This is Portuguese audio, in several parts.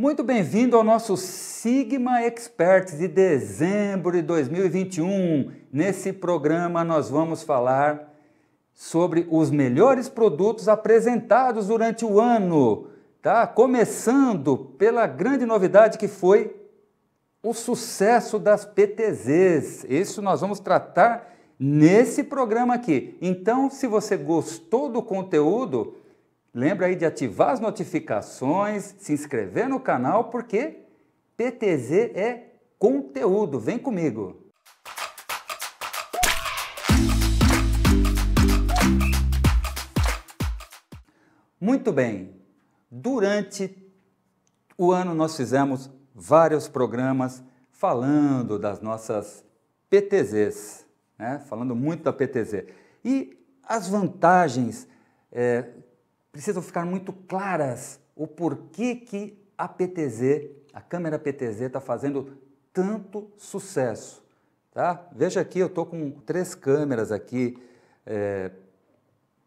Muito bem-vindo ao nosso Sigma Experts de dezembro de 2021. Nesse programa nós vamos falar sobre os melhores produtos apresentados durante o ano, tá? Começando pela grande novidade que foi o sucesso das PTZs. Isso nós vamos tratar nesse programa aqui. Então, se você gostou do conteúdo, Lembra aí de ativar as notificações, se inscrever no canal, porque PTZ é conteúdo. Vem comigo! Muito bem, durante o ano nós fizemos vários programas falando das nossas PTZs, né? falando muito da PTZ. E as vantagens é, precisam ficar muito claras o porquê que a PTZ, a câmera PTZ, está fazendo tanto sucesso. Tá? Veja aqui, eu estou com três câmeras aqui é,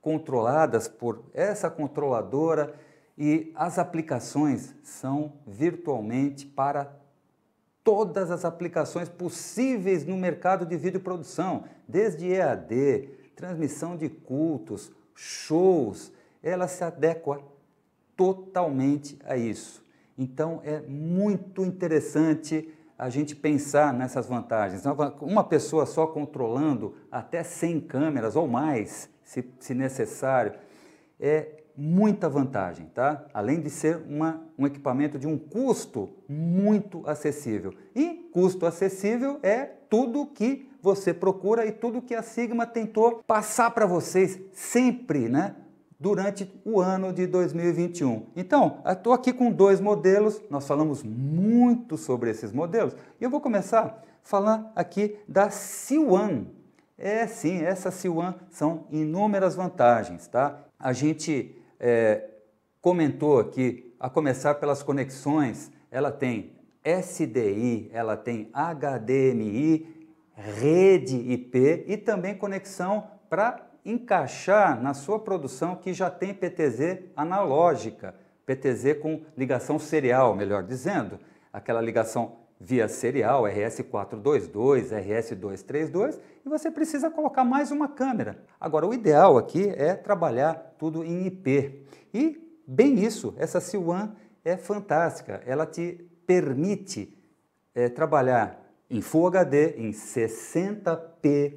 controladas por essa controladora e as aplicações são virtualmente para todas as aplicações possíveis no mercado de videoprodução, desde EAD, transmissão de cultos, shows, ela se adequa totalmente a isso. Então é muito interessante a gente pensar nessas vantagens. Uma pessoa só controlando até 100 câmeras ou mais, se, se necessário, é muita vantagem, tá? Além de ser uma, um equipamento de um custo muito acessível. E custo acessível é tudo que você procura e tudo que a Sigma tentou passar para vocês sempre, né? durante o ano de 2021. Então, estou aqui com dois modelos, nós falamos muito sobre esses modelos, e eu vou começar falando aqui da C1. É sim, essa C1 são inúmeras vantagens, tá? A gente é, comentou aqui, a começar pelas conexões, ela tem SDI, ela tem HDMI, rede IP e também conexão para encaixar na sua produção que já tem PTZ analógica, PTZ com ligação serial, melhor dizendo, aquela ligação via serial, RS422, RS232, e você precisa colocar mais uma câmera. Agora, o ideal aqui é trabalhar tudo em IP. E, bem isso, essa C1 é fantástica, ela te permite é, trabalhar em Full HD, em 60p,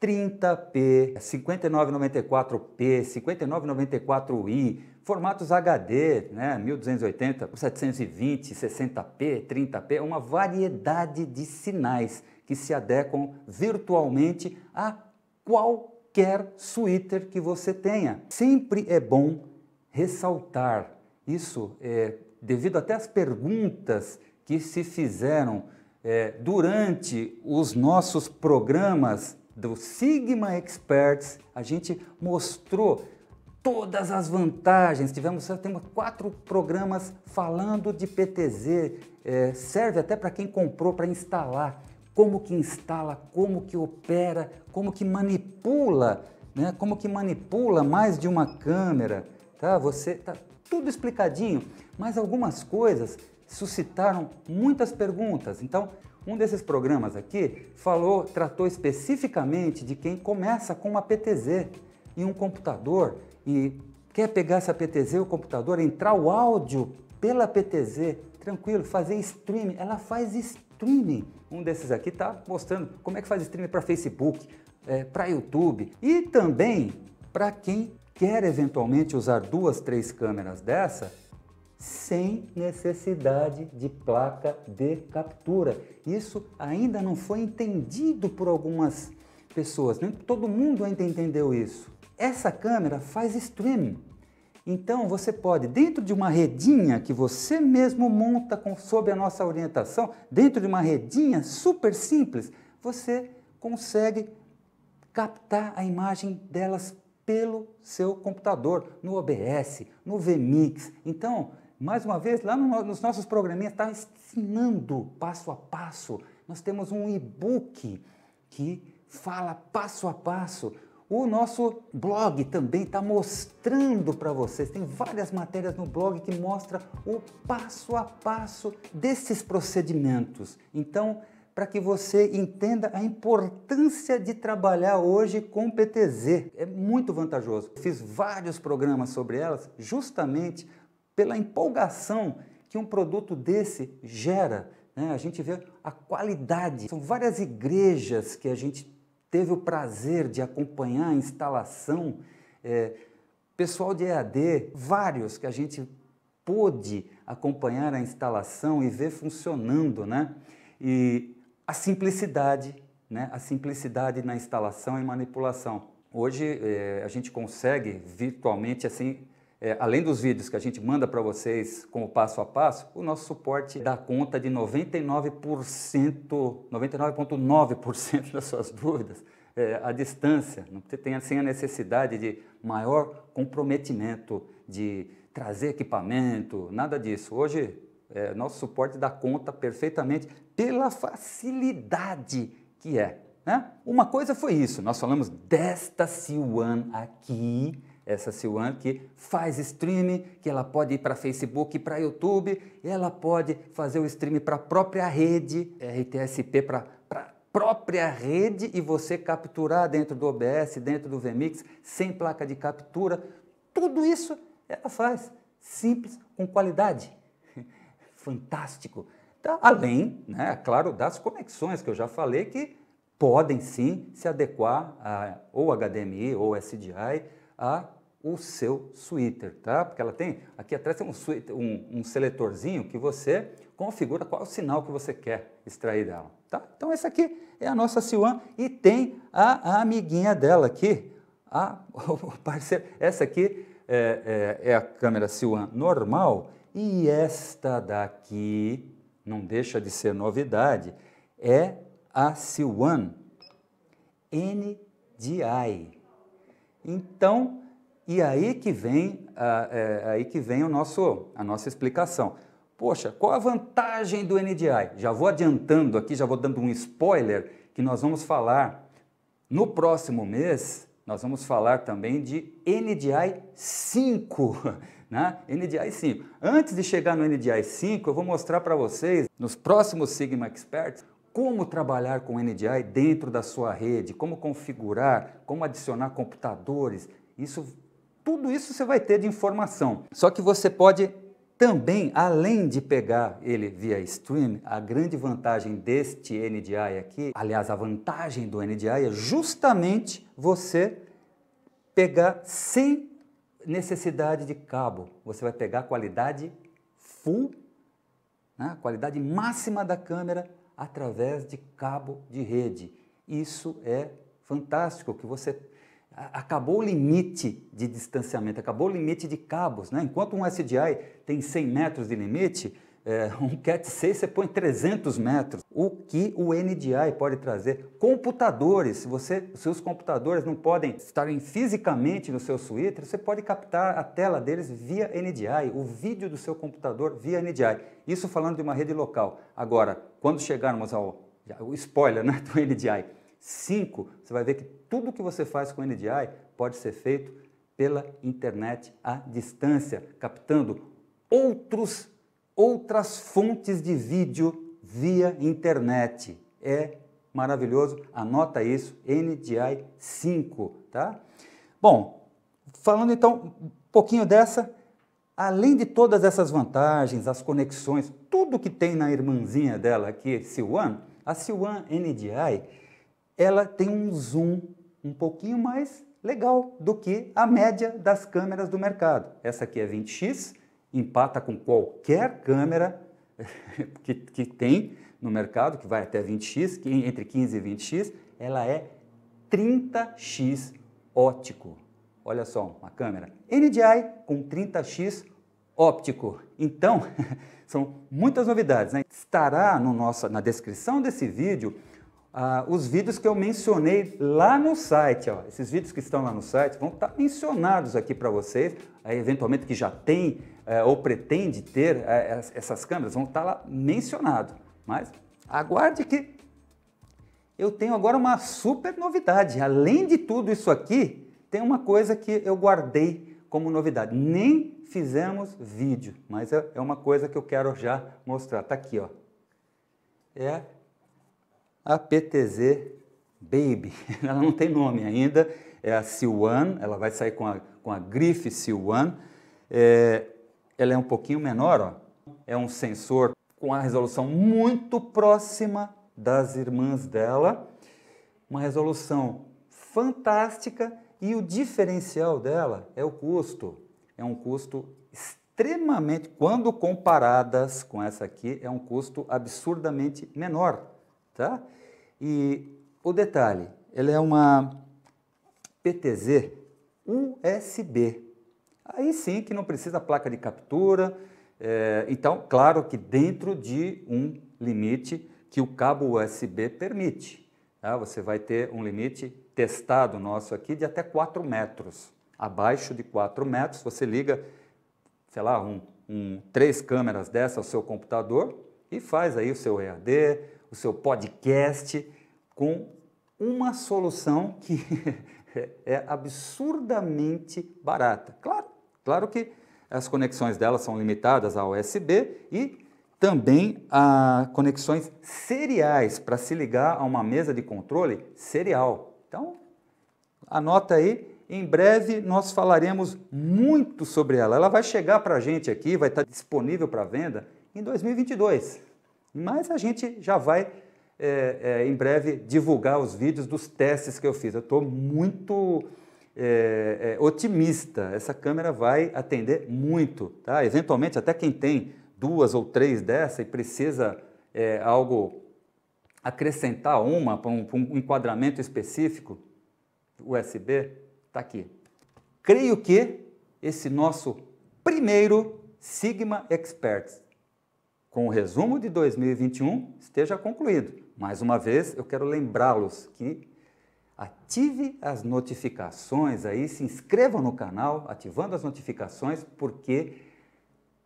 30P, 5994P, 5994i, formatos HD, né, 1280, 720, 60P, 30P, uma variedade de sinais que se adequam virtualmente a qualquer suíter que você tenha. Sempre é bom ressaltar isso, é, devido até às perguntas que se fizeram é, durante os nossos programas do Sigma Experts, a gente mostrou todas as vantagens. Tivemos temos quatro programas falando de PTZ, é, serve até para quem comprou para instalar, como que instala, como que opera, como que manipula, né? Como que manipula mais de uma câmera, tá? Você tá tudo explicadinho, mas algumas coisas suscitaram muitas perguntas. Então um desses programas aqui falou, tratou especificamente de quem começa com uma PTZ e um computador e quer pegar essa PTZ o computador, entrar o áudio pela PTZ, tranquilo, fazer streaming, ela faz streaming. Um desses aqui está mostrando como é que faz streaming para Facebook, é, para YouTube e também para quem quer eventualmente usar duas, três câmeras dessa sem necessidade de placa de captura. Isso ainda não foi entendido por algumas pessoas, nem todo mundo ainda entendeu isso. Essa câmera faz streaming. Então você pode, dentro de uma redinha que você mesmo monta com, sob a nossa orientação, dentro de uma redinha super simples, você consegue captar a imagem delas pelo seu computador, no OBS, no VMix. Então, mais uma vez, lá no, nos nossos programinhas está ensinando passo a passo. Nós temos um e-book que fala passo a passo. O nosso blog também está mostrando para vocês. Tem várias matérias no blog que mostra o passo a passo desses procedimentos. Então, para que você entenda a importância de trabalhar hoje com PTZ. É muito vantajoso. Fiz vários programas sobre elas justamente pela empolgação que um produto desse gera. Né? A gente vê a qualidade. São várias igrejas que a gente teve o prazer de acompanhar a instalação, é, pessoal de EAD, vários que a gente pôde acompanhar a instalação e ver funcionando, né? E a simplicidade, né? A simplicidade na instalação e manipulação. Hoje é, a gente consegue virtualmente assim é, além dos vídeos que a gente manda para vocês como passo a passo, o nosso suporte dá conta de 99%, 99,9% das suas dúvidas é, à distância. não tem assim a necessidade de maior comprometimento, de trazer equipamento, nada disso. Hoje, é, nosso suporte dá conta perfeitamente pela facilidade que é. Né? Uma coisa foi isso, nós falamos desta C1 aqui essa Silwan que faz streaming, que ela pode ir para Facebook, para YouTube, ela pode fazer o streaming para a própria rede, RTSP para a própria rede e você capturar dentro do OBS, dentro do VMix, sem placa de captura, tudo isso ela faz, simples, com qualidade. Fantástico. Tá, além, né, é claro, das conexões que eu já falei que podem sim se adequar a, ou HDMI ou SDI a o seu suíter, tá? Porque ela tem, aqui atrás tem um, um, um, seletorzinho que você configura qual é o sinal que você quer extrair dela, tá? Então essa aqui é a nossa Siwan e tem a, a amiguinha dela aqui, a, o parceiro, essa aqui é, é, é a câmera Siwan normal e esta daqui, não deixa de ser novidade, é a Siwan NDI. Então, e aí que vem, a, é, aí que vem o nosso, a nossa explicação. Poxa, qual a vantagem do NDI? Já vou adiantando aqui, já vou dando um spoiler que nós vamos falar no próximo mês, nós vamos falar também de NDI 5, né? NDI 5. Antes de chegar no NDI 5, eu vou mostrar para vocês nos próximos Sigma Experts como trabalhar com NDI dentro da sua rede, como configurar, como adicionar computadores. Isso tudo isso você vai ter de informação. Só que você pode também, além de pegar ele via stream, a grande vantagem deste NDI aqui, aliás, a vantagem do NDI é justamente você pegar sem necessidade de cabo. Você vai pegar a qualidade full, né? a qualidade máxima da câmera através de cabo de rede. Isso é fantástico que você acabou o limite de distanciamento, acabou o limite de cabos. Né? Enquanto um SDI tem 100 metros de limite, é, um Cat6 você põe 300 metros. O que o NDI pode trazer? Computadores, se você, seus computadores não podem estarem fisicamente no seu suíte, você pode captar a tela deles via NDI, o vídeo do seu computador via NDI. Isso falando de uma rede local. Agora, quando chegarmos ao spoiler né, do NDI, Cinco, você vai ver que tudo que você faz com NDI pode ser feito pela internet à distância, captando outros, outras fontes de vídeo via internet. É maravilhoso, anota isso, NDI 5, tá? Bom, falando então um pouquinho dessa, além de todas essas vantagens, as conexões, tudo que tem na irmãzinha dela aqui, Siwan, a Siwan NDI ela tem um zoom um pouquinho mais legal do que a média das câmeras do mercado. Essa aqui é 20x, empata com qualquer câmera que, que tem no mercado, que vai até 20x, que entre 15 e 20x, ela é 30x óptico. Olha só, uma câmera NDI com 30x óptico. Então, são muitas novidades. Né? Estará no nosso, na descrição desse vídeo ah, os vídeos que eu mencionei lá no site. Ó. Esses vídeos que estão lá no site vão estar tá mencionados aqui para vocês, aí, eventualmente que já tem é, ou pretende ter é, essas câmeras, vão estar tá lá mencionados. Mas aguarde que eu tenho agora uma super novidade. Além de tudo isso aqui, tem uma coisa que eu guardei como novidade. Nem fizemos vídeo, mas é, é uma coisa que eu quero já mostrar. Tá aqui, ó. É a PTZ Baby. Ela não tem nome ainda, é a C1, ela vai sair com a, com a grife C1. É, ela é um pouquinho menor, ó. é um sensor com a resolução muito próxima das irmãs dela, uma resolução fantástica e o diferencial dela é o custo. É um custo extremamente, quando comparadas com essa aqui, é um custo absurdamente menor. Tá? E o detalhe, ela é uma PTZ USB. Aí sim que não precisa placa de captura. É, então, claro que dentro de um limite que o cabo USB permite. Tá? Você vai ter um limite testado nosso aqui de até 4 metros. Abaixo de 4 metros, você liga, sei lá, um, um, três câmeras dessa ao seu computador e faz aí o seu EAD, o seu podcast com uma solução que é absurdamente barata. Claro, claro que as conexões dela são limitadas a USB e também a conexões seriais para se ligar a uma mesa de controle serial. Então, anota aí, em breve nós falaremos muito sobre ela. Ela vai chegar para a gente aqui, vai estar disponível para venda em 2022. Mas a gente já vai é, é, em breve divulgar os vídeos dos testes que eu fiz. Eu estou muito é, é, otimista. Essa câmera vai atender muito. Tá? Eventualmente, até quem tem duas ou três dessa e precisa é, algo acrescentar uma para um, um, enquadramento específico, USB, está aqui. Creio que esse nosso primeiro Sigma Experts com o resumo de 2021 esteja concluído. Mais uma vez, eu quero lembrá-los que ative as notificações aí, se inscreva no canal, ativando as notificações, porque,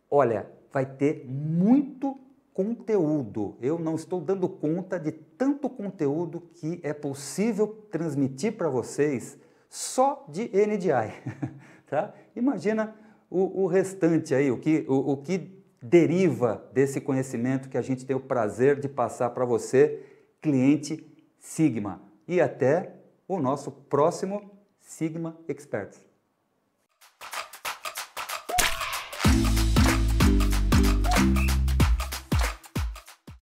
olha, vai ter muito conteúdo. Eu não estou dando conta de tanto conteúdo que é possível transmitir para vocês só de NDI, tá? Imagina o, o restante aí, o que, o, o que deriva desse conhecimento que a gente tem o prazer de passar para você, cliente Sigma. E até o nosso próximo Sigma Experts.